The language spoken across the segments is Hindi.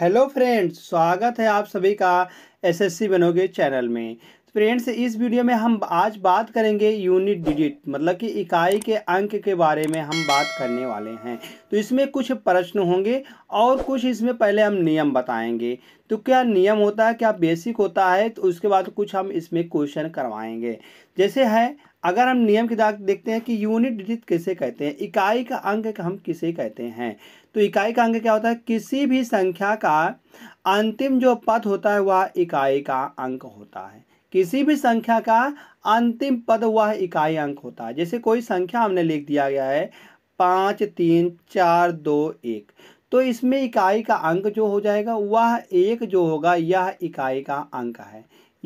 हेलो फ्रेंड्स स्वागत है आप सभी का एसएससी बनोगे चैनल में तो फ्रेंड्स इस वीडियो में हम आज बात करेंगे यूनिट डिजिट मतलब कि इकाई के अंक के बारे में हम बात करने वाले हैं तो इसमें कुछ प्रश्न होंगे और कुछ इसमें पहले हम नियम बताएंगे तो क्या नियम होता है क्या बेसिक होता है तो उसके बाद कुछ हम इसमें क्वेश्चन करवाएंगे जैसे है अगर हम नियम की दाग देखते हैं कि यूनिट डिजिट किसे कहते हैं इकाई का अंक हम किसे कहते हैं तो इकाई का अंक क्या होता है किसी भी संख्या का अंतिम जो पद होता है वह इकाई का अंक होता है किसी भी संख्या का अंतिम पद वह इकाई अंक होता है जैसे कोई संख्या हमने लिख दिया गया है पाँच तीन चार दो एक तो इसमें इकाई का अंक जो हो जाएगा वह एक जो होगा यह इकाई का अंक है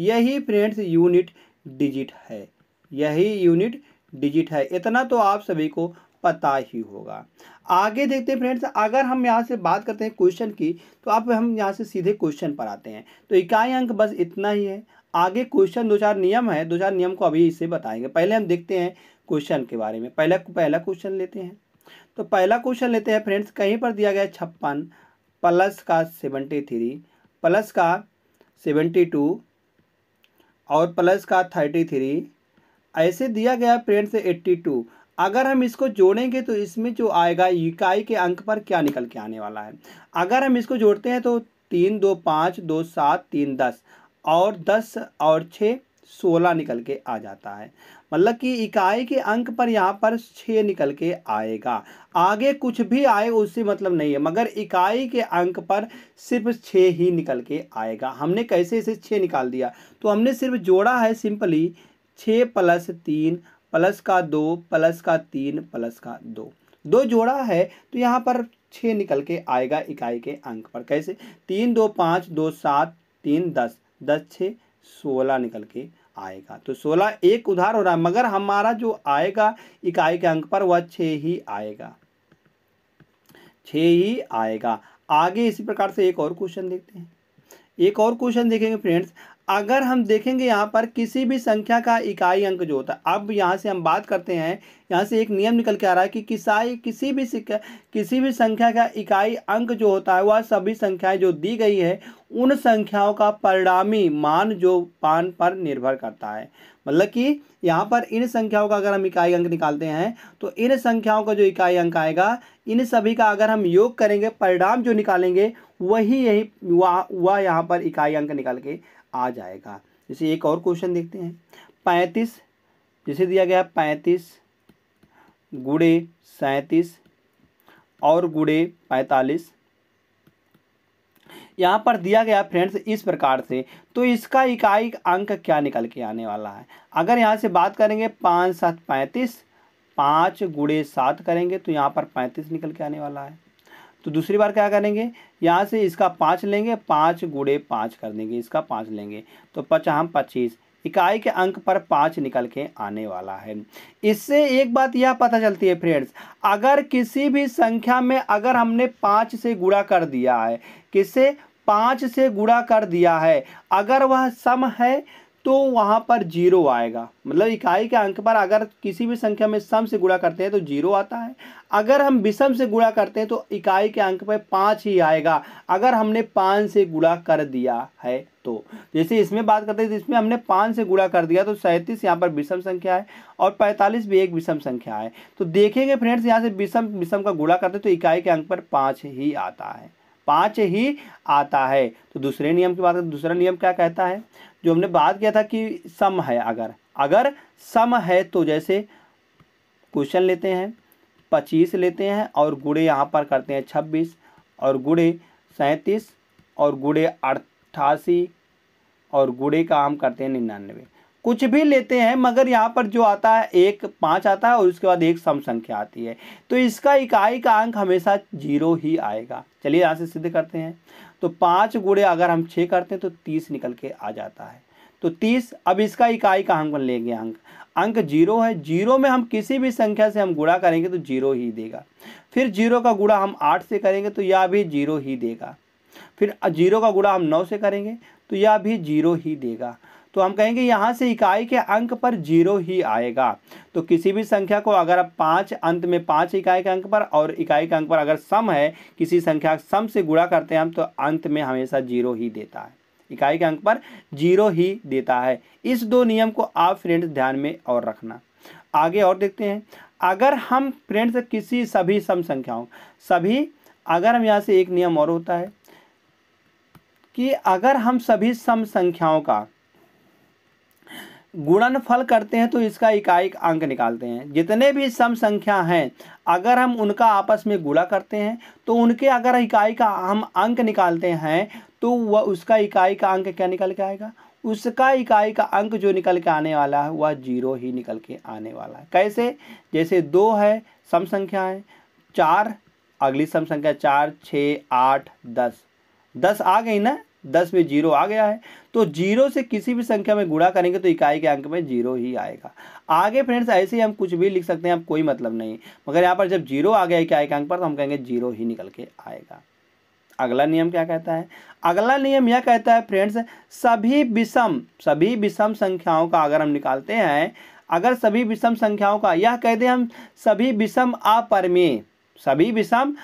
यही फ्रेंड्स यूनिट डिजिट है यही यूनिट डिजिट है इतना तो आप सभी को पता ही होगा आगे देखते हैं फ्रेंड्स अगर हम यहाँ से बात करते हैं क्वेश्चन की तो आप हम यहाँ से सीधे क्वेश्चन पर आते हैं तो इकाई अंक बस इतना ही है आगे क्वेश्चन दो चार नियम है दो चार नियम को अभी इसे बताएंगे पहले हम देखते हैं क्वेश्चन के बारे में पहला पहला क्वेश्चन लेते हैं तो पहला क्वेश्चन लेते हैं फ्रेंड्स कहीं पर दिया गया छप्पन प्लस का सेवेंटी थ्री प्लस का सेवेंटी टू और प्लस का थर्टी थ्री ऐसे दिया गया फ्रेंड्स एट्टी टू अगर हम इसको जोड़ेंगे तो इसमें जो आएगा इकाई के अंक पर क्या निकल के आने वाला है अगर हम इसको जोड़ते हैं तो तीन दो पाँच दो सात तीन दस और दस और छः सोलह निकल के आ जाता है मतलब कि इकाई के अंक पर यहाँ पर छः निकल के आएगा आगे कुछ भी आए उससे मतलब नहीं है मगर इकाई के अंक पर सिर्फ छः ही निकल के आएगा हमने कैसे इसे छः निकाल दिया तो हमने सिर्फ जोड़ा है सिंपली छः प्लस तीन प्लस का दो प्लस का तीन प्लस का दो दो जोड़ा है तो यहाँ पर छः निकल के आएगा इकाई के अंक पर कैसे तीन दो पाँच दो सात तीन दस दस छः सोलह निकल के आएगा तो सोलह एक उधार हो रहा है मगर हमारा जो आएगा इकाई के अंक पर वह छः ही आएगा छः ही आएगा आगे इसी प्रकार से एक और क्वेश्चन देखते हैं एक और क्वेश्चन देखेंगे फ्रेंड्स अगर हम देखेंगे यहाँ पर किसी भी संख्या का इकाई अंक जो होता है अब यहाँ से हम बात करते हैं यहाँ से एक नियम निकल के आ रहा है कि किसाई किसी भी किसी भी संख्या का इकाई अंक जो होता है वह सभी संख्याएं जो दी गई है उन संख्याओं का परिणामी मान जो पान पर निर्भर करता है मतलब कि यहाँ पर इन संख्याओं का अगर हम इकाई अंक निकालते हैं तो इन संख्याओं का जो इकाई अंक आएगा इन सभी का अगर हम योग करेंगे परिणाम जो निकालेंगे वही यही वह यहाँ पर इकाई अंक निकाल के आ जाएगा जैसे एक और क्वेश्चन देखते हैं पैंतीस जैसे दिया गया पैंतीस गुड़े सैंतीस और गुड़े पैंतालीस यहाँ पर दिया गया फ्रेंड्स इस प्रकार से तो इसका इकाई अंक क्या निकल के आने वाला है अगर यहाँ से बात करेंगे पाँच सात पैंतीस पाँच गुड़े सात करेंगे तो यहाँ पर पैंतीस निकल के आने वाला है तो दूसरी बार क्या करेंगे यहाँ से इसका पाँच लेंगे पाँच गुड़े पाँच कर देंगे इसका पाँच लेंगे तो पचहम पच्चीस इकाई के अंक पर पाँच निकल के आने वाला है इससे एक बात यह पता चलती है फ्रेंड्स अगर किसी भी संख्या में अगर हमने पाँच से गुड़ा कर दिया है किससे पाँच से गुड़ा कर दिया है अगर वह सम है तो वहाँ पर जीरो आएगा मतलब इकाई के अंक पर अगर किसी भी संख्या में सम से गुणा करते हैं तो जीरो आता है अगर हम विषम से गुणा करते हैं तो इकाई के अंक पर पाँच ही आएगा अगर हमने पाँच से गुणा कर दिया है तो जैसे इसमें बात करते हैं तो इसमें हमने पाँच से गुणा कर दिया तो सैंतीस यहाँ पर विषम संख्या है और पैंतालीस भी एक विषम संख्या है तो देखेंगे फ्रेंड्स यहाँ से विषम विषम का गुणा करते तो इकाई के अंक पर पाँच ही आता है पाँच ही आता है तो दूसरे नियम की बात दूसरा नियम क्या कहता है जो हमने बात किया था कि सम है अगर अगर सम है तो जैसे क्वेश्चन लेते हैं पच्चीस लेते हैं और गुड़े यहाँ पर करते हैं छब्बीस और गुड़े सैंतीस और गुड़े अट्ठासी और गुड़े का हम करते हैं निन्यानवे कुछ भी लेते हैं मगर यहाँ पर जो आता है एक पाँच आता है और उसके बाद एक सम संख्या आती है तो इसका इकाई का अंक हमेशा जीरो ही आएगा चलिए यहाँ से सिद्ध करते हैं तो पाँच गुड़े अगर हम छः करते हैं तो तीस निकल के आ जाता है तो तीस अब इसका इकाई का अंक लेंगे अंक अंक जीरो है जीरो में हम किसी भी संख्या से हम गुड़ा करेंगे तो जीरो ही देगा फिर जीरो का गुड़ा हम आठ से करेंगे तो यह भी जीरो ही देगा फिर जीरो का गुड़ा हम नौ से करेंगे तो यह भी जीरो ही देगा तो हम कहेंगे यहाँ से इकाई के अंक पर जीरो ही आएगा तो किसी भी संख्या को अगर आप पाँच अंत में पाँच इकाई के अंक पर और इकाई के अंक पर अगर सम है किसी संख्या सम से गुणा करते हैं हम तो अंत में हमेशा जीरो ही देता है इकाई के अंक पर जीरो ही देता है इस दो नियम को आप फ्रेंड्स ध्यान में और रखना आगे और देखते हैं अगर हम फ्रेंड्स किसी सभी सम संख्याओं सभी अगर हम यहाँ से एक नियम और होता है कि अगर हम सभी सम संख्याओं का गुणनफल करते हैं तो इसका इकाइक अंक निकालते हैं जितने भी सम संख्या हैं अगर हम उनका आपस में गुणा करते हैं तो उनके अगर इकाई का हम अंक निकालते हैं तो वह उसका इकाई का अंक क्या निकल के आएगा उसका इकाई का अंक जो निकल के आने वाला है वह जीरो ही निकल के आने वाला है कैसे जैसे दो है सम संख्या है चार अगली सम संख्या चार छः आठ दस दस आ गई ना दस में जीरो आ गया है तो जीरो से किसी भी संख्या में गुणा करेंगे तो इकाई के अंक में जीरो ही आएगा आगे फ्रेंड्स ऐसे ही हम कुछ भी लिख सकते हैं अब कोई मतलब नहीं मगर यहाँ पर जब जीरो आ गया इकाई के अंक पर तो हम कहेंगे जीरो ही निकल के आएगा अगला नियम क्या कहता है अगला नियम यह कहता है फ्रेंड्स सभी विषम सभी विषम संख्याओं का अगर हम निकालते हैं अगर सभी विषम संख्याओं का यह कह हैं हम सभी विषम अपरमेय सभी विषम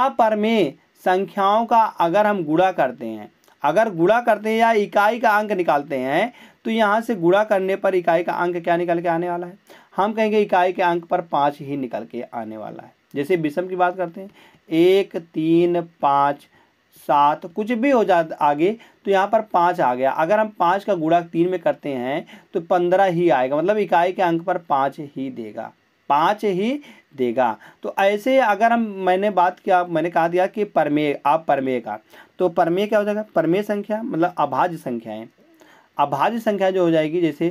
अपरमेय संख्याओं का अगर हम गुणा करते हैं अगर गुड़ा करते हैं या इकाई का अंक निकालते हैं तो यहाँ से गुड़ा करने पर इकाई का अंक क्या निकल के आने वाला है हम कहेंगे इकाई के अंक पर पाँच ही निकल के आने वाला है जैसे विषम की बात करते हैं एक तीन पाँच सात कुछ भी हो जा आगे तो यहाँ पर पाँच आ गया अगर हम पाँच का गुड़ा तीन में करते हैं तो पंद्रह ही आएगा मतलब इकाई के अंक पर पाँच ही देगा पाँच ही देगा तो ऐसे अगर हम मैंने बात किया मैंने कहा दिया कि परमेय आप परमेय का तो परमेय क्या हो जाएगा परमेय संख्या मतलब अभाज्य संख्याएं अभाज्य संख्या जो हो जाएगी जैसे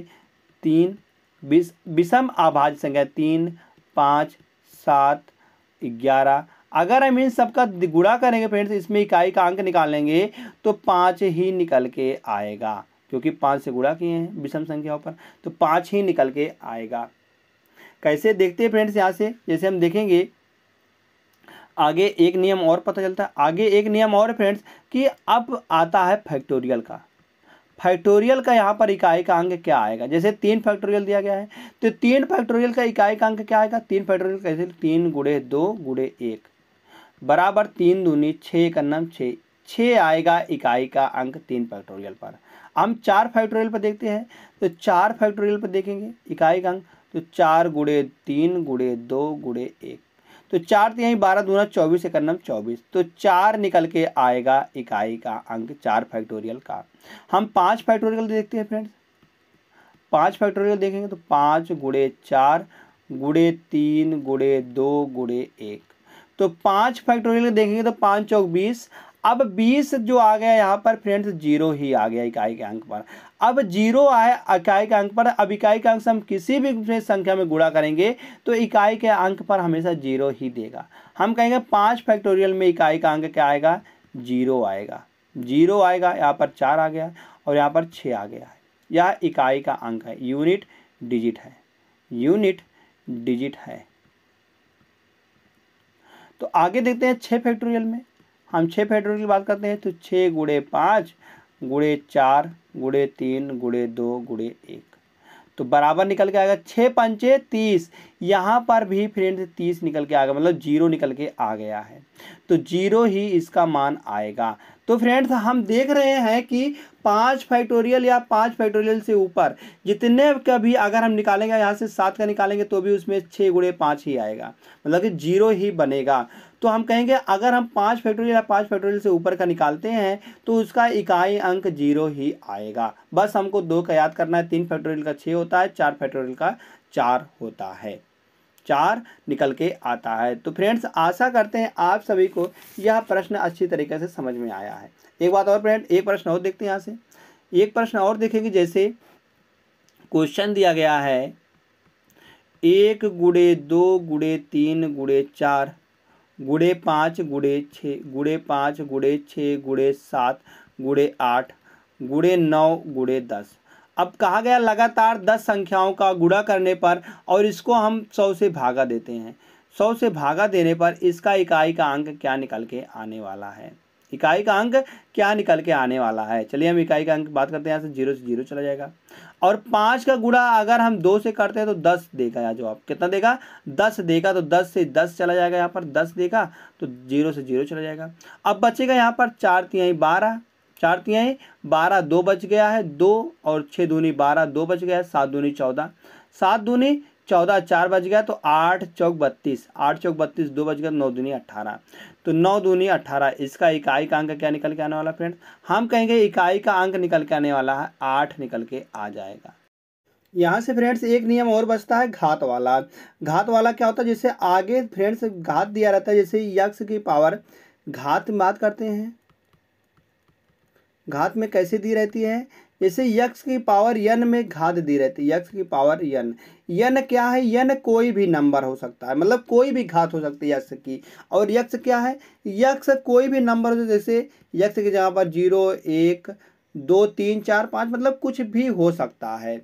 तीन विष विषम अभाज्य संख्या तीन पाँच सात ग्यारह अगर हम इन सब का गुड़ा करेंगे फ्रेंड्स इसमें इकाई का अंक निकालेंगे तो पाँच ही निकल के आएगा क्योंकि पाँच से गुड़ा किए हैं विषम संख्याओं पर तो पाँच ही निकल के आएगा कैसे देखते हैं फ्रेंड्स यहाँ से जैसे हम देखेंगे आगे एक नियम और पता चलता है आगे एक नियम और फ्रेंड्स कि अब आता है फैक्टोरियल का फैक्टोरियल का यहाँ पर इकाई का अंक क्या आएगा जैसे तीन फैक्टोरियल दिया गया है तो तीन फैक्टोरियल का इकाई का अंक क्या आएगा तीन फैक्टोरियल कैसे तीन गुड़े दो गुड़े एक बराबर तीन दूनी छः का नाम छः छः आएगा इकाई का अंक तीन फैक्टोरियल पर हम चार फैक्टोरियल पर देखते हैं तो चार फैक्टोरियल पर देखेंगे इकाई का अंक तो चार गुड़े तीन गुड़े दो गुड़े एक तो चार तो यही बारह दूना चौबीस एक नम चौबीस तो चार निकल के आएगा इकाई का अंक चार फैक्टोरियल का हम पाँच फैक्टोरियल देखते हैं फ्रेंड्स पाँच फैक्टोरियल देखेंगे तो पाँच गुड़े चार गुड़े तीन गुड़े दो गुड़े एक तो पाँच फैक्टोरियल देखेंगे तो पाँच चौक बीस अब 20 जो आ गया यहाँ पर फ्रेंड्स जीरो ही आ गया इकाई के अंक पर अब जीरो आए इकाई के अंक पर अब इकाई के अंक से हम किसी भी संख्या में गुणा करेंगे तो इकाई के अंक पर हमेशा जीरो ही देगा हम कहेंगे पाँच फैक्टोरियल में इकाई का अंक क्या आएगा जीरो आएगा जीरो आएगा यहाँ पर चार आ गया और यहाँ पर छः आ गया है यह इकाई का अंक है यूनिट डिजिट है यूनिट डिजिट है तो आगे देखते हैं छः फैक्टोरियल में हम छः फैक्टोरियल की बात करते हैं तो छः गुड़े पाँच गुड़े चार गुड़े तीन गुड़े दो गुड़े एक तो बराबर निकल के आएगा छः पंचे तीस यहाँ पर भी फ्रेंड तीस निकल के आ गया मतलब जीरो निकल के आ गया है तो जीरो ही इसका मान आएगा तो फ्रेंड्स हम देख रहे हैं कि पाँच फैक्टोरियल या पाँच फैक्टोरियल से ऊपर जितने का भी अगर हम निकालेंगे यहाँ से सात का निकालेंगे तो भी उसमें छः गुड़े पाँच ही आएगा मतलब कि जीरो ही बनेगा तो हम कहेंगे अगर हम पाँच फैक्टोरियल या पाँच फैक्टोरियल से ऊपर का निकालते हैं तो उसका इकाई अंक जीरो ही आएगा बस हमको दो का याद करना है तीन फैक्टोरियल का छः होता है चार फैक्टोरियल का चार होता है चार निकल के आता है तो फ्रेंड्स आशा करते हैं आप सभी को यह प्रश्न अच्छी तरीके से समझ में आया है एक बात और फ्रेंड एक प्रश्न और देखते हैं यहाँ से एक प्रश्न और देखेंगे जैसे क्वेश्चन दिया गया है एक गुड़े दो गुड़े तीन गुड़े चार गुड़े पाँच गुड़े छः गुड़े पाँच गुड़े छः गुड़े सात गुड़े आठ गुड़े नौ गुड़े दस अब कहा गया लगातार दस संख्याओं का गुड़ा करने पर और इसको हम सौ से भागा देते हैं सौ से भागा देने पर इसका इकाई का अंक क्या निकल के आने वाला है इकाई का अंक क्या निकल के आने वाला है चलिए हम इकाई का अंक बात करते हैं यहाँ से जीरो से जीरो चला जाएगा और पाँच का गुड़ा अगर हम दो से करते हैं तो दस देगा यहाँ जवाब कितना देगा दस देगा तो दस से दस चला जाएगा यहाँ पर दस देगा तो जीरो से जीरो चला जाएगा अब बचेगा यहाँ पर चार तिहाई बारह चार तिहाई बारह दो बच गया है दो और छः दूनी बारह दो बच गया है सात दूनी चौदह सात दूनी चौदह चार बज गया तो आठ चौक बत्तीस आठ चौक बत्तीस दो बज गया नौ दूनी अट्ठारह तो नौ दूनी अट्ठारह इसका इकाई का अंक क्या निकल के आने वाला फ्रेंड हम कहेंगे इकाई का अंक निकल के आने वाला है आठ निकल के आ जाएगा यहाँ से फ्रेंड्स एक नियम और बचता है घात वाला घात वाला क्या होता है जैसे आगे फ्रेंड्स घात दिया रहता है जैसे यक्ष की पावर घात बात करते हैं घात में कैसे दी रहती है जैसे यक्ष की पावर यन में घात दी रहती है यक्ष की पावर यन यन क्या है यन कोई भी नंबर हो सकता है मतलब कोई भी घात हो सकती है यक्ष की और यक्ष क्या है यक्ष कोई भी नंबर हो जैसे यक्ष की जगह पर जीरो एक दो तीन चार पाँच मतलब कुछ भी हो सकता है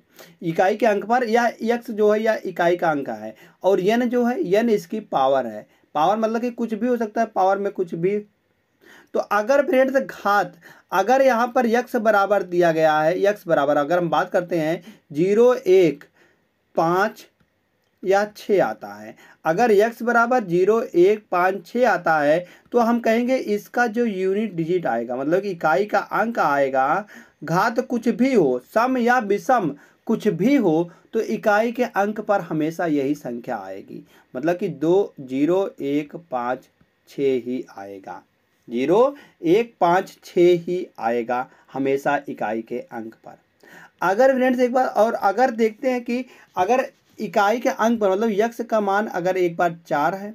इकाई के अंक पर या यक्ष जो है या इकाई का अंक है और यन जो है यन इसकी पावर है पावर मतलब कि कुछ भी हो सकता है पावर में कुछ भी तो अगर फ्रेंड्स घात अगर यहाँ पर यक्स बराबर दिया गया है यक्स बराबर अगर हम बात करते हैं जीरो एक पाँच या छ आता है अगर यक्स बराबर जीरो एक पाँच छः आता है तो हम कहेंगे इसका जो यूनिट डिजिट आएगा मतलब कि इकाई का अंक आएगा घात कुछ भी हो सम या विषम कुछ भी हो तो इकाई के अंक पर हमेशा यही संख्या आएगी मतलब कि दो जीरो एक पाँच छ ही आएगा जीरो एक पाँच छः ही आएगा हमेशा इकाई के अंक पर अगर फ्रेंड्स एक बार और अगर देखते हैं कि अगर इकाई के अंक पर मतलब यक्ष का मान अगर एक बार चार है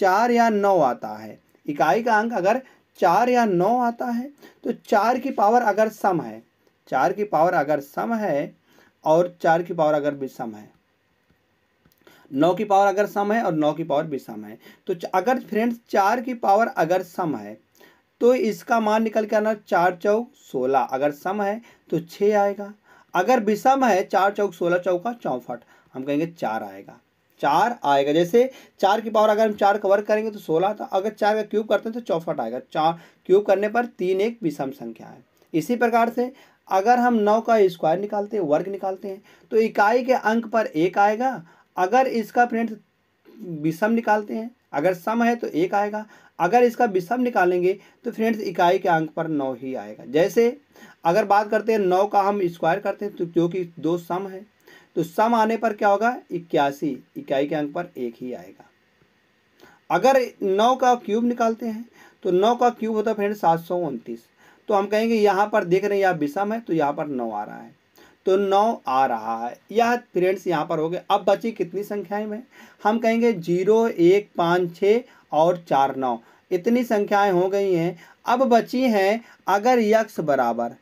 चार या नौ आता है इकाई का अंक अगर चार या नौ आता है तो चार की पावर अगर सम है चार की पावर अगर सम है और चार की पावर अगर विषम है नौ की पावर अगर सम है और नौ की पावर विषम है तो अगर फ्रेंड्स चार की पावर अगर सम है तो इसका मान निकल के आना चार चौक सोलह अगर सम है तो छ आएगा अगर विषम है चार चौक सोलह चौका चौंफट हम कहेंगे चार आएगा चार आएगा जैसे चार की पावर अगर हम चार का वर्ग करेंगे तो सोलह था अगर चार का क्यूब करते हैं तो चौफट आएगा चार क्यूब करने पर तीन एक विषम संख्या है इसी प्रकार से अगर हम नौ का स्क्वायर निकालते हैं वर्ग निकालते हैं तो इकाई के अंक पर एक आएगा अगर इसका फ्रेंड विषम निकालते हैं अगर सम है तो एक आएगा अगर इसका विषम निकालेंगे तो फ्रेंड्स इकाई के अंक पर नौ ही आएगा जैसे अगर बात करते हैं नौ का हम स्क्वायर करते हैं तो जो कि दो सम है तो सम आने पर क्या होगा इक्यासी इकाई के अंक पर एक ही आएगा अगर नौ का क्यूब निकालते हैं तो नौ का क्यूब होता है फ्रेंड सात सौ उनतीस तो हम कहेंगे यहाँ पर देख रहे हैं यह विषम है तो यहाँ पर नौ आ रहा है तो नौ आ रहा है यह फ्रेंड्स यहाँ पर हो गए अब बची कितनी संख्याएं में हम कहेंगे जीरो एक पाँच छः और चार नौ इतनी संख्याएं हो गई हैं अब बची हैं अगर यक्ष बराबर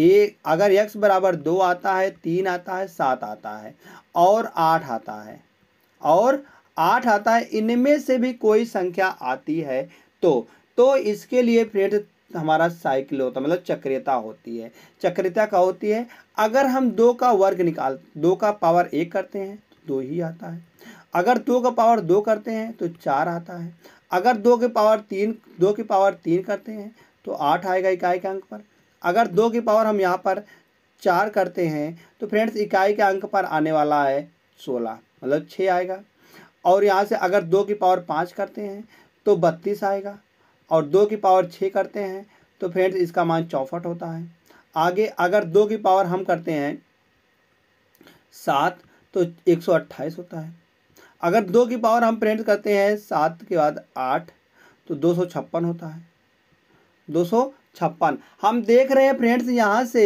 एक अगर यक्स बराबर दो आता है तीन आता है सात आता है और आठ आता है और आठ आता है इनमें से भी कोई संख्या आती है तो तो इसके लिए फ्रेंड हमारा साइकिल होता मतलब चक्रियता होती है चक्रियता क्या होती है अगर हम दो का वर्ग निकाल दो का पावर एक करते हैं तो दो ही आता है अगर दो का पावर दो करते हैं तो चार आता है अगर दो की पावर तीन दो की पावर तीन करते हैं तो आठ आएगा इकाई के अंक पर अगर दो की पावर हम यहाँ पर चार करते हैं तो फ्रेंड्स इकाई के अंक पर आने वाला है सोलह मतलब छः आएगा और यहाँ से अगर दो की पावर पाँच करते हैं तो बत्तीस आएगा और दो की पावर छः करते हैं तो फ्रेंड्स इसका मान चौंसठ होता है आगे अगर दो की पावर हम करते हैं सात तो एक सौ अट्ठाईस होता है अगर दो की पावर हम प्रिंट करते हैं सात के बाद आठ तो दो सौ छप्पन होता है दो सौ छप्पन हम देख रहे हैं फ्रेंड्स यहाँ से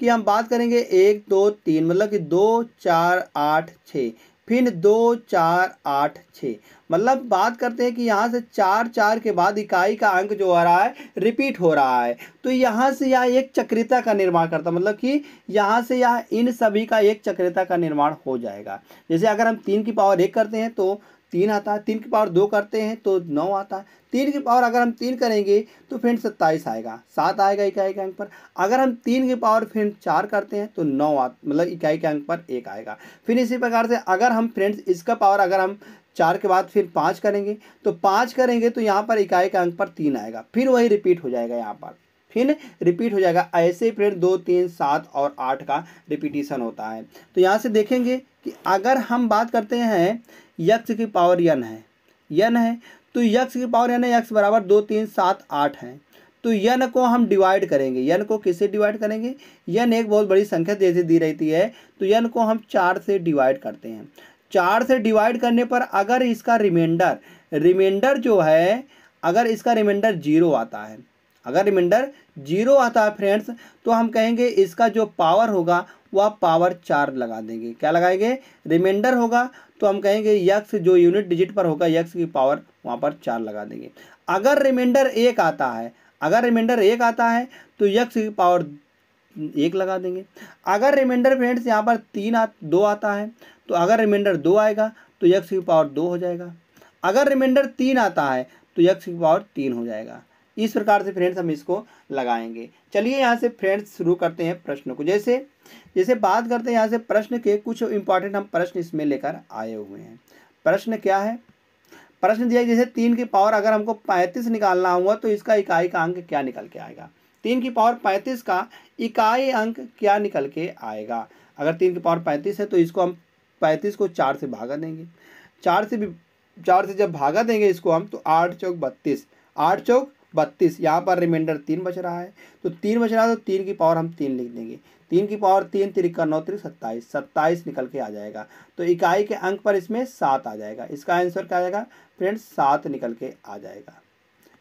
कि हम बात करेंगे एक दो तीन मतलब कि दो चार आठ छः फिर दो चार आठ छः मतलब बात करते हैं कि यहाँ से चार चार के बाद इकाई का अंक जो आ रहा है रिपीट हो रहा है तो यहाँ से यह एक चक्रिता का निर्माण करता मतलब कि यहाँ से यह इन सभी का एक चक्रिता का निर्माण हो जाएगा जैसे अगर हम तीन की पावर एक करते हैं तो तीन आता है तीन की पावर दो करते हैं तो नौ आता है तीन की पावर अगर हम तीन करेंगे तो फ्रेंड सत्ताईस आएगा सात आएगा इकाई के अंक पर अगर हम तीन की पावर फ्रेंड चार करते हैं तो नौ मतलब इकाई के अंक पर एक आएगा फिर इसी प्रकार से अगर हम फ्रेंड्स इसका पावर अगर हम चार के बाद फिर पाँच करेंगे तो पाँच करेंगे तो यहाँ पर इकाई के अंक पर तीन आएगा फिर वही रिपीट हो जाएगा यहाँ पर फिर रिपीट हो जाएगा ऐसे फ्रेंड दो तीन सात और आठ का रिपीटिशन होता है तो यहाँ से देखेंगे कि अगर हम बात करते हैं यक्ष की पावर यन है यन है तो यक्ष की पावर यन है यक्ष बराबर दो तीन सात आठ है तो यन को हम डिवाइड करेंगे यन को किससे डिवाइड करेंगे यन एक बहुत बड़ी संख्या जैसे दी रहती है तो यन को हम चार से डिवाइड करते हैं चार से डिवाइड करने पर अगर इसका रिमाइंडर रिमाइंडर जो है अगर इसका रिमाइंडर जीरो आता है अगर रिमाइंडर जीरो आता है फ्रेंड्स तो हम कहेंगे इसका जो पावर होगा वह पावर चार लगा देंगे क्या लगाएंगे रिमाइंडर होगा तो हम कहेंगे यक्स जो यूनिट डिजिट पर होगा यक्स की पावर वहाँ पर चार लगा देंगे अगर रिमाइंडर एक आता है अगर रिमाइंडर एक आता है तो यक्स की पावर एक लगा देंगे अगर रिमाइंडर फ्रेंड्स यहाँ पर तीन आ, दो आता है तो अगर रिमाइंडर दो आएगा तो यक्स की पावर दो हो जाएगा अगर रिमाइंडर तीन आता है तो यक्स की पावर तीन हो जाएगा इस प्रकार से फ्रेंड्स हम इसको लगाएंगे चलिए यहाँ से फ्रेंड्स शुरू करते हैं प्रश्न को जैसे जैसे बात करते हैं यहाँ से प्रश्न के कुछ इंपॉर्टेंट हम प्रश्न इसमें लेकर आए हुए हैं प्रश्न क्या है प्रश्न दिया जैसे तीन की पावर अगर हमको पैंतीस निकालना होगा तो इसका इकाई का अंक क्या निकल के आएगा तीन की पावर पैंतीस का इकाई अंक क्या निकल के आएगा अगर तीन की पावर पैंतीस है तो इसको हम पैंतीस को चार से भागा देंगे चार से भी चार से जब भागा देंगे इसको हम तो आठ चौक बत्तीस आठ चौक बत्तीस यहाँ पर रिमाइंडर तीन बच रहा है तो तीन बच रहा है तो तीन की पावर हम तीन लिख देंगे तीन की पावर तीन का नौ तिर सत्ताईस सत्ताईस निकल के आ जाएगा तो इकाई के अंक पर इसमें सात आ जाएगा इसका आंसर क्या आ जाएगा फ्रेंड्स सात निकल के आ जाएगा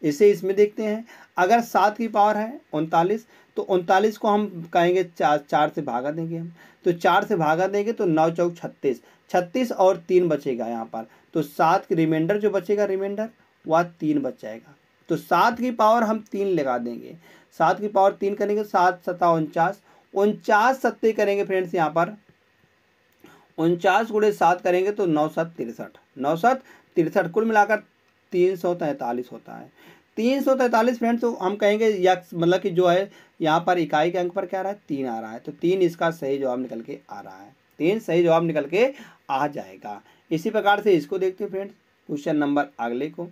इसे इसमें देखते हैं अगर सात की पावर है उनतालीस तो उनतालीस को हम कहेंगे चार चार से भागा देंगे हम तो चार से भागा देंगे तो नौ चौक छत्तीस छत्तीस और तीन बचेगा यहाँ पर तो सात रिमाइंडर जो बचेगा रिमाइंडर वह तीन बच जाएगा तो सात की पावर हम तीन लगा देंगे सात की पावर तीन करेंगे सात सत्ता उनचास उनचास सत्ते करेंगे फ्रेंड्स यहाँ पर उनचास गुड़े सात करेंगे तो नौ सत तिरसठ नौ सत तिरसठ कुल मिलाकर तीन सौ तैंतालीस होता है तीन सौ तैंतालीस फ्रेंड्स तो हम कहेंगे यक्स मतलब कि जो है यहाँ पर इकाई के अंक पर क्या रहा है तीन आ रहा है तो तीन इसका सही जवाब निकल के आ रहा है तीन सही जवाब निकल के आ जाएगा इसी प्रकार से इसको देखते हैं फ्रेंड्स क्वेश्चन नंबर अगले को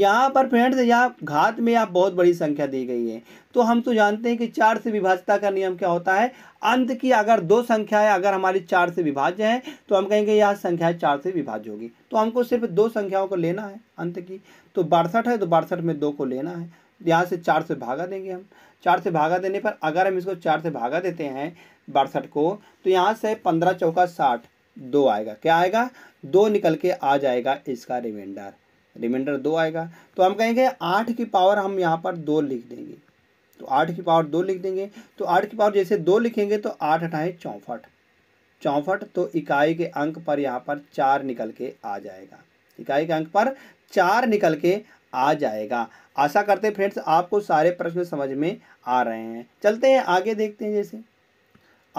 यहाँ पर फ्रेंड्स यहाँ घात में आप बहुत बड़ी संख्या दी गई है तो हम तो जानते हैं कि चार से विभाजता का नियम क्या होता है अंत की अगर दो संख्याएं अगर हमारी चार से विभाज्य है तो हम कहेंगे यह संख्या चार से विभाज्य होगी तो हमको सिर्फ दो संख्याओं को लेना है अंत की तो बासठ है तो बासठ में दो को लेना है यहाँ से चार से भागा देंगे हम चार से भागा देने पर अगर हम इसको चार से भागा देते हैं बासठ को तो यहाँ से पंद्रह चौका साठ दो आएगा क्या आएगा दो निकल के आ जाएगा इसका रिमाइंडर रिमाइंडर दो आएगा तो हम कहेंगे आठ की पावर हम यहाँ पर दो लिख देंगे तो आठ की पावर दो लिख देंगे तो आठ की पावर जैसे दो लिखेंगे तो आठ अठाए चौफट चौफट तो इकाई के अंक पर यहाँ पर चार निकल के आ जाएगा इकाई के अंक पर चार निकल के आ जाएगा आशा करते फ्रेंड्स आपको सारे प्रश्न समझ में आ रहे हैं चलते हैं आगे देखते हैं जैसे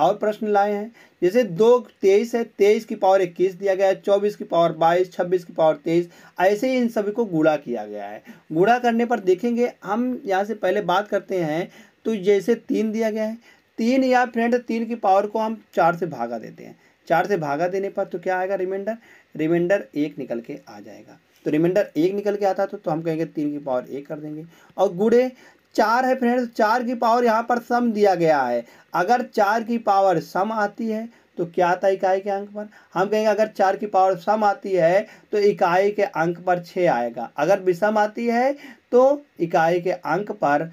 और प्रश्न लाए हैं जैसे दो तेईस है तेईस की पावर इक्कीस दिया गया है चौबीस की पावर बाईस छब्बीस की पावर तेईस ऐसे ही इन सभी को गुड़ा किया गया है गुड़ा करने पर देखेंगे हम यहाँ से पहले बात करते हैं तो जैसे तीन दिया गया है तीन या फ्रेंड तीन की पावर को हम चार से भागा देते हैं चार से भागा देने पर तो क्या आएगा रिमाइंडर रिमाइंडर एक निकल के आ जाएगा तो रिमाइंडर एक निकल के आता तो, तो हम कहेंगे तीन की पावर एक कर देंगे और गुड़े चार है फ्रेंड्स चार की पावर यहाँ पर सम दिया गया है अगर चार की पावर सम आती है तो क्या आता है इकाई के अंक पर हम कहेंगे अगर चार की पावर सम आती है तो इकाई के अंक पर छः आएगा अगर विषम आती है तो इकाई के अंक पर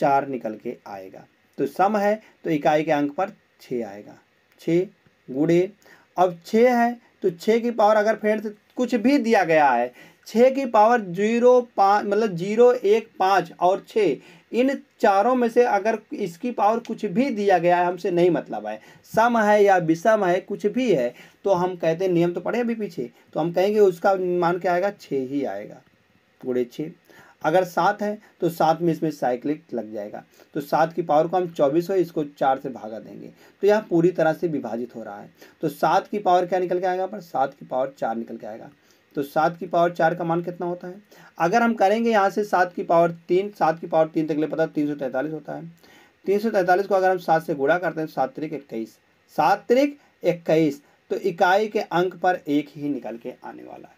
चार निकल के आएगा तो सम है तो इकाई के अंक पर छः आएगा छः गुड़े अब छः है तो छः की पावर अगर फ्रेंड्स कुछ भी दिया गया है छः की पावर जीरो पाँच मतलब जीरो एक पाँच और छः इन चारों में से अगर इसकी पावर कुछ भी दिया गया है हमसे नहीं मतलब है सम है या विषम है कुछ भी है तो हम कहते हैं नियम तो पढ़े अभी पीछे तो हम कहेंगे उसका मान क्या आएगा छः ही आएगा पूरे छः अगर सात है तो सात में इसमें साइक्लिक लग जाएगा तो सात की पावर को हम चौबीस हो इसको चार से भागा देंगे तो यह पूरी तरह से विभाजित हो रहा है तो सात की पावर क्या निकल के आएगा पर सात की पावर चार निकल के आएगा तो सात की पावर चार का मान कितना होता है अगर हम करेंगे यहाँ से सात की पावर तीन सात की पावर तीन तक ले पता तीन सौ तैंतालीस होता है तीन सौ तैंतालीस को अगर हम सात से गुड़ा करते हैं सात त्रिक इक्कीस सात त्रिक इक्कीस तो इकाई के अंक पर एक ही निकल के आने वाला है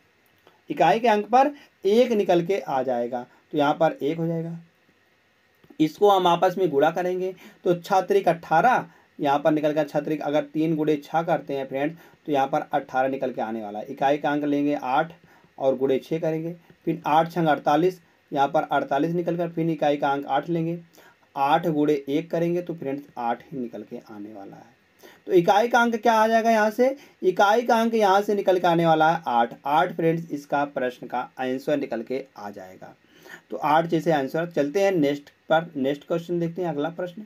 इकाई के अंक पर एक निकल के आ जाएगा तो यहाँ पर एक हो जाएगा इसको हम आपस में गुड़ा करेंगे तो छात्रिक अट्ठारह यहाँ पर निकल कर छत्रिक अगर तीन गुड़े छः करते हैं फ्रेंड्स तो यहाँ पर अट्ठारह निकल के आने वाला है इकाई का अंक लेंगे आठ और गुड़े छः करेंगे फिर आठ छंग अड़तालीस यहाँ पर अड़तालीस निकल कर फिर इकाई का अंक आठ लेंगे आठ गुड़े एक करेंगे तो फ्रेंड्स आठ ही निकल के आने वाला है तो इकाई का अंक क्या आ जाएगा यहाँ से इकाई का अंक यहाँ से निकल के आने वाला है आठ आठ फ्रेंड्स इसका प्रश्न का आंसर निकल के आ जाएगा तो आठ जैसे आंसर चलते हैं नेक्स्ट पर नेक्स्ट क्वेश्चन देखते हैं अगला प्रश्न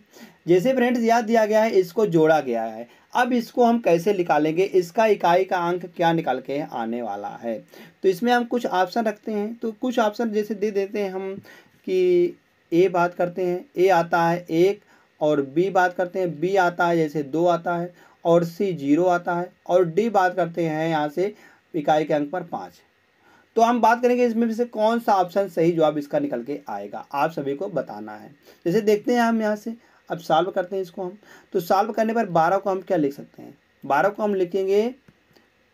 जैसे फ्रेंड्स याद दिया गया है इसको जोड़ा गया है अब इसको हम कैसे निकालेंगे इसका इकाई का अंक क्या निकाल के आने वाला है तो इसमें हम कुछ ऑप्शन रखते हैं तो कुछ ऑप्शन जैसे दे देते हैं हम कि ए बात करते हैं ए आता है एक और बी बात करते हैं बी आता है जैसे दो आता है और सी जीरो आता है और डी बात करते हैं यहाँ से इकाई के अंक पर पाँच तो हम बात करेंगे इसमें से कौन सा ऑप्शन सही जवाब इसका निकल के आएगा आप सभी को बताना है जैसे देखते हैं हम यहाँ से अब सॉल्व करते हैं इसको हम तो सॉल्व करने पर बारह को हम क्या लिख सकते हैं बारह को हम लिखेंगे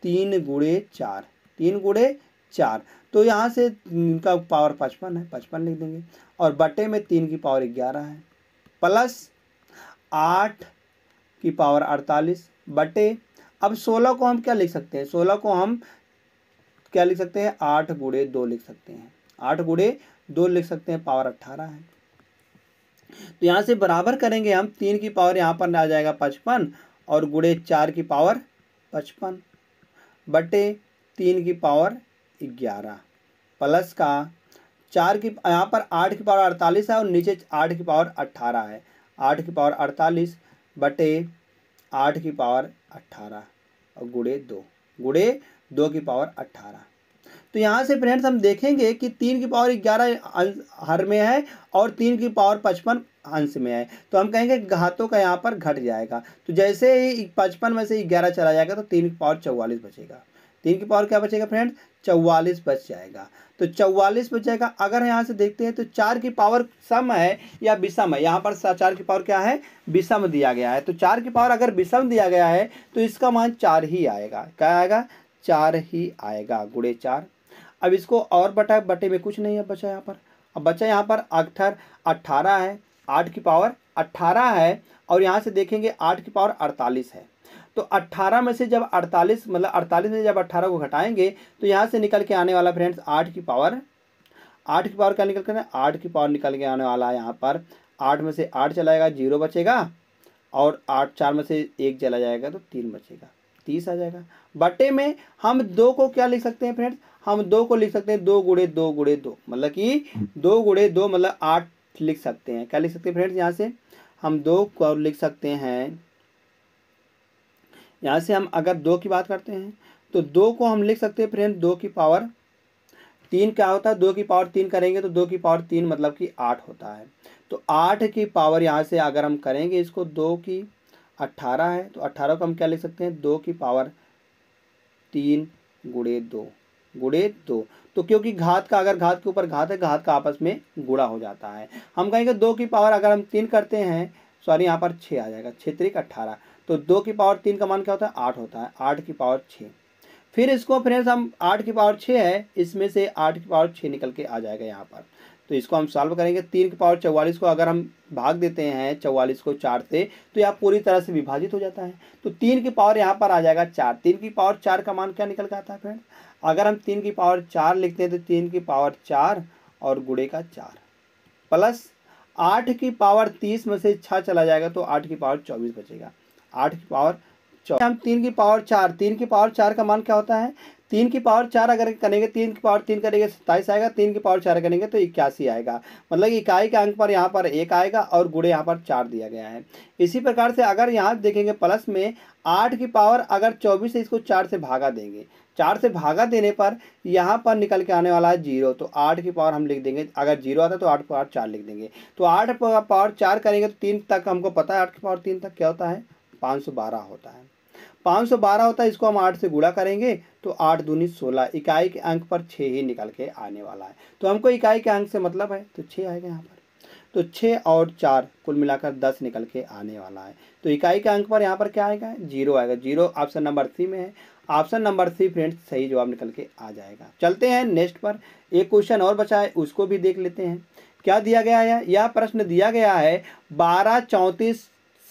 तीन गुड़े चार तीन गुड़े चार तो यहाँ से इनका पावर पचपन है पचपन लिख देंगे और बटे में तीन की पावर ग्यारह है प्लस आठ की पावर अड़तालीस बटे अब सोलह को हम क्या लिख सकते हैं सोलह को हम क्या लिख सकते हैं आठ गुड़े दो लिख सकते हैं आठ गुड़े दो लिख सकते हैं पावर अट्ठारह है तो यहाँ से बराबर करेंगे हम तीन की पावर यहाँ पर आ जाएगा पचपन और गुड़े चार की पावर पचपन बटे तीन की पावर ग्यारह प्लस का चार की यहाँ पर आठ की पावर अड़तालीस है और नीचे आठ की पावर अट्ठारह है आठ की पावर अड़तालीस बटे आठ की पावर अट्ठारह और गुड़े दो गुड़े दो की पावर अट्ठारह तो यहाँ से फ्रेंड्स हम देखेंगे कि तीन की पावर ग्यारह हर में है और तीन की पावर पचपन अंश में है तो हम कहेंगे घातों का यहाँ पर घट जाएगा तो जैसे ही पचपन में से ग्यारह चला जाएगा तो तीन की पावर चौवालीस बचेगा तीन की पावर क्या बचेगा फ्रेंड चौवालीस बच जाएगा तो चौवालीस बच जाएगा अगर यहाँ से देखते हैं तो चार की पावर सम है या विषम है यहाँ पर चार की पावर क्या है विषम दिया गया है तो चार की पावर अगर विषम दिया गया है तो इसका मान चार ही आएगा क्या आएगा चार ही आएगा गुड़े चार अब इसको और बटा बटे में कुछ नहीं है बचा यहाँ पर अब बचा यहाँ पर अठर अट्ठारह है आठ की पावर अट्ठारह है और यहाँ से देखेंगे आठ की पावर अड़तालीस है तो 18 में से जब 48 मतलब 48 में जब 18 को घटाएंगे तो यहाँ से निकल के आने वाला फ्रेंड्स आठ की पावर आठ की पावर क्या निकल कर आठ की पावर निकल के आने वाला है यहाँ पर आठ में से आठ चला जाएगा जीरो बचेगा और आठ चार में से एक चला जाएगा तो तीन बचेगा तीस आ जाएगा बटे में हम दो को क्या लिख सकते हैं फ्रेंड्स हम दो को लिख सकते हैं दो गुड़े दो गुड़े दो मतलब कि दो गुड़े दो मतलब आठ लिख सकते हैं क्या लिख सकते हैं फ्रेंड्स यहाँ से हम दो को लिख सकते हैं यहाँ से हम अगर दो की बात करते हैं तो दो को हम लिख सकते हैं फ्रेंड दो की पावर तीन क्या होता है दो की पावर तीन करेंगे तो दो की पावर तीन मतलब कि आठ होता है तो आठ की पावर यहाँ से अगर हम करेंगे इसको दो की अट्ठारह है तो अट्ठारह को हम क्या लिख सकते हैं दो की पावर तीन गुड़े दो गुड़े दो तो क्योंकि घात का अगर घात के ऊपर घात है घात का आपस में गुड़ा हो जाता है हम कहेंगे दो की पावर अगर हम तीन करते हैं सॉरी यहाँ पर छः आ जाएगा क्षेत्रिक अट्ठारह तो दो की पावर तीन का मान क्या होता है आठ होता है आठ की पावर छः फिर इसको फ्रेंड्स हम आठ की पावर छः है इसमें से आठ की पावर छः निकल के आ जाएगा यहाँ पर तो इसको हम सॉल्व करेंगे तीन की पावर चौवालीस को अगर हम भाग देते हैं चौवालीस को चार से तो यह पूरी तरह से विभाजित हो जाता है तो तीन की पावर यहाँ पर आ जाएगा चार तीन की पावर चार का मान क्या निकल के आता है फ्रेंड अगर हम तीन की पावर चार लिखते हैं तो तीन की पावर चार और गुड़े का चार प्लस आठ की पावर तीस में से छः चला जाएगा तो आठ की पावर चौबीस बचेगा आठ की पावर चौदह हम तीन की पावर चार तीन की पावर चार का मान क्या होता है तीन की पावर चार अगर करेंगे तीन की पावर तीन करेंगे सत्ताईस आएगा तीन की पावर चार करेंगे तो इक्यासी आएगा मतलब इकाई के अंक पर यहाँ पर एक आएगा और गुड़े यहाँ पर चार दिया गया है इसी प्रकार से अगर यहाँ देखेंगे प्लस में आठ की पावर अगर चौबीस इसको चार से भागा देंगे चार से भागा देने पर यहाँ पर निकल के आने वाला है जीरो तो आठ की पावर हम लिख देंगे अगर जीरो आता है तो आठ पावर चार लिख देंगे तो आठ पावर चार करेंगे तो तीन तक हमको पता है आठ की पावर तीन तक क्या होता है पाँच सौ बारह होता है पाँच सौ बारह होता है इसको हम आठ से गुड़ा करेंगे तो आठ दूनी सोलह इकाई के अंक पर छः ही निकल के आने वाला है तो हमको इकाई के अंक से मतलब है तो छः आएगा यहाँ पर तो छः और चार कुल मिलाकर दस निकल के आने वाला है तो इकाई के अंक पर यहाँ पर क्या आएगा जीरो आएगा जीरो ऑप्शन नंबर थ्री में है ऑप्शन नंबर थ्री फ्रेंड्स सही जवाब निकल के आ जाएगा चलते हैं नेक्स्ट पर एक क्वेश्चन और बचा है उसको भी देख लेते हैं क्या दिया गया है यह प्रश्न दिया गया है बारह चौंतीस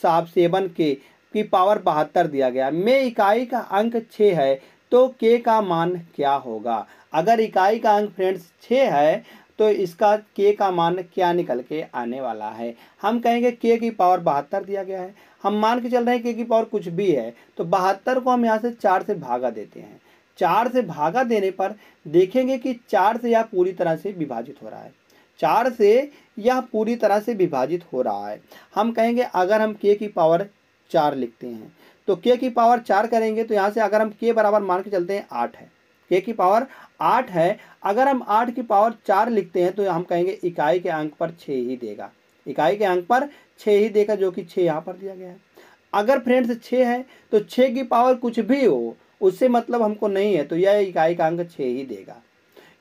साब सेवन के की पावर बहत्तर दिया गया में इकाई का अंक छः है तो के का मान क्या होगा अगर इकाई का अंक फ्रेंड्स छः है तो इसका के का मान क्या निकल के आने वाला है हम कहेंगे के की पावर बहत्तर दिया गया है हम मान के चल रहे हैं के की पावर कुछ भी है तो बहत्तर को हम यहाँ से चार से भागा देते हैं चार से भागा देने पर देखेंगे कि चार से यह पूरी तरह से विभाजित हो रहा है चार से यह पूरी तरह से विभाजित हो रहा है हम कहेंगे अगर हम के की पावर चार लिखते हैं तो के की पावर चार करेंगे तो यहाँ से अगर हम के बराबर मान के चलते हैं आठ है के की पावर आठ है अगर हम आठ की पावर चार लिखते हैं तो हम कहेंगे इकाई के अंक पर छः ही देगा इकाई के अंक पर छः ही देगा जो कि छः यहाँ पर दिया गया है अगर फ्रेंड्स छः है तो छः की पावर कुछ भी हो उससे मतलब हमको नहीं है तो यह इकाई का अंक छः ही देगा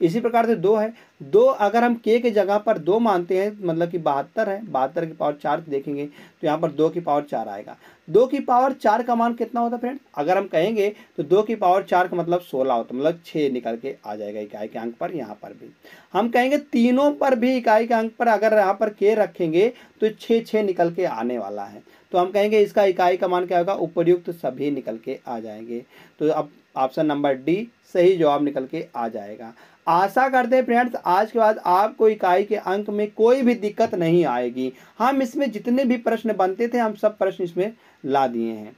इसी प्रकार से दो है दो अगर हम के के जगह पर दो मानते हैं मतलब कि बहत्तर है बहत्तर की पावर चार देखेंगे तो यहाँ पर दो की पावर चार आएगा दो की पावर चार का मान कितना होता है फ्रेंड अगर हम कहेंगे तो दो की पावर चार का मतलब सोलह होता मतलब छः निकल के आ जाएगा इकाई के अंक पर यहाँ पर भी हम कहेंगे तीनों पर भी इकाई के अंक पर अगर यहाँ पर के रखेंगे तो छः छः निकल के आने वाला है तो हम कहेंगे इसका इकाई का मान क्या होगा उपयुक्त तो सभी निकल के आ जाएंगे तो अब ऑप्शन नंबर डी सही जवाब निकल के आ जाएगा आशा करते हैं फ्रेंड्स आज के बाद आपको इकाई के अंक में कोई भी दिक्कत नहीं आएगी हम इसमें जितने भी प्रश्न बनते थे हम सब प्रश्न इसमें ला दिए हैं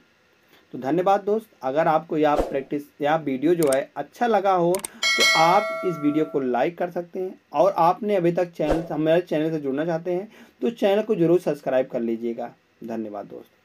तो धन्यवाद दोस्त अगर आपको यह प्रैक्टिस या वीडियो जो है अच्छा लगा हो तो आप इस वीडियो को लाइक कर सकते हैं और आपने अभी तक चैनल हमारे चैनल से जुड़ना चाहते हैं तो चैनल को जरूर सब्सक्राइब कर लीजिएगा धन्यवाद दोस्त